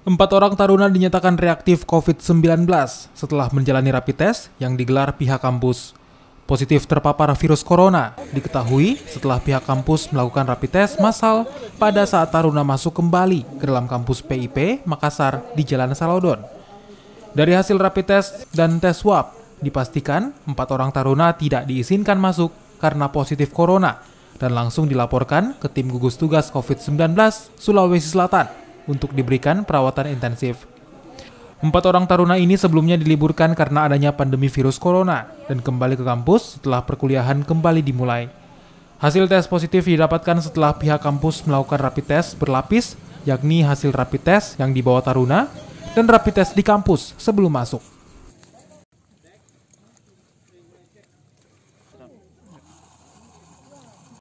Empat orang taruna dinyatakan reaktif COVID-19 setelah menjalani rapid test yang digelar pihak kampus. Positif terpapar virus corona diketahui setelah pihak kampus melakukan rapid test massal pada saat taruna masuk kembali ke dalam kampus PIP Makassar di Jalan Salodon. Dari hasil rapid test dan tes swab, dipastikan empat orang taruna tidak diizinkan masuk karena positif corona dan langsung dilaporkan ke tim gugus tugas COVID-19 Sulawesi Selatan untuk diberikan perawatan intensif. Empat orang taruna ini sebelumnya diliburkan karena adanya pandemi virus corona dan kembali ke kampus setelah perkuliahan kembali dimulai. Hasil tes positif didapatkan setelah pihak kampus melakukan rapid test berlapis, yakni hasil rapid test yang dibawa taruna dan rapid test di kampus sebelum masuk.